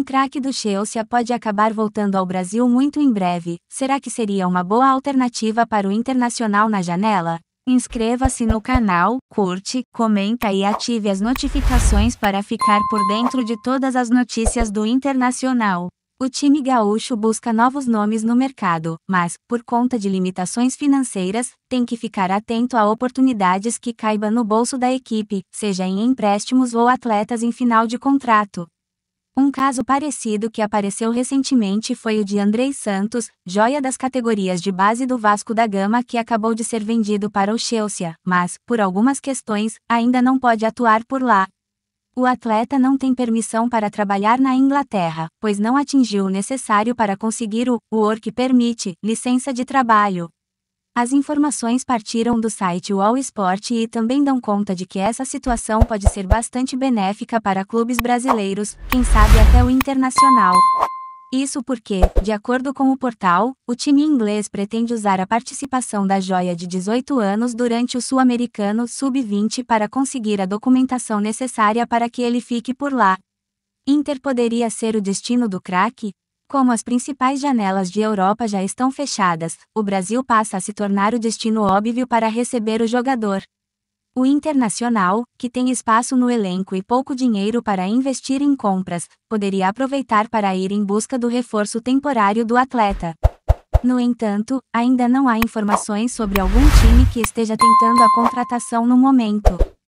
Um craque do Chelsea pode acabar voltando ao Brasil muito em breve. Será que seria uma boa alternativa para o Internacional na janela? Inscreva-se no canal, curte, comenta e ative as notificações para ficar por dentro de todas as notícias do Internacional. O time gaúcho busca novos nomes no mercado, mas, por conta de limitações financeiras, tem que ficar atento a oportunidades que caibam no bolso da equipe, seja em empréstimos ou atletas em final de contrato. Um caso parecido que apareceu recentemente foi o de Andrei Santos, joia das categorias de base do Vasco da Gama que acabou de ser vendido para o Chelsea, mas, por algumas questões, ainda não pode atuar por lá. O atleta não tem permissão para trabalhar na Inglaterra, pois não atingiu o necessário para conseguir o Work Permit, licença de trabalho. As informações partiram do site All Sport e também dão conta de que essa situação pode ser bastante benéfica para clubes brasileiros, quem sabe até o internacional. Isso porque, de acordo com o portal, o time inglês pretende usar a participação da joia de 18 anos durante o Sul-Americano Sub-20 para conseguir a documentação necessária para que ele fique por lá. Inter poderia ser o destino do craque, como as principais janelas de Europa já estão fechadas, o Brasil passa a se tornar o destino óbvio para receber o jogador. O Internacional, que tem espaço no elenco e pouco dinheiro para investir em compras, poderia aproveitar para ir em busca do reforço temporário do atleta. No entanto, ainda não há informações sobre algum time que esteja tentando a contratação no momento.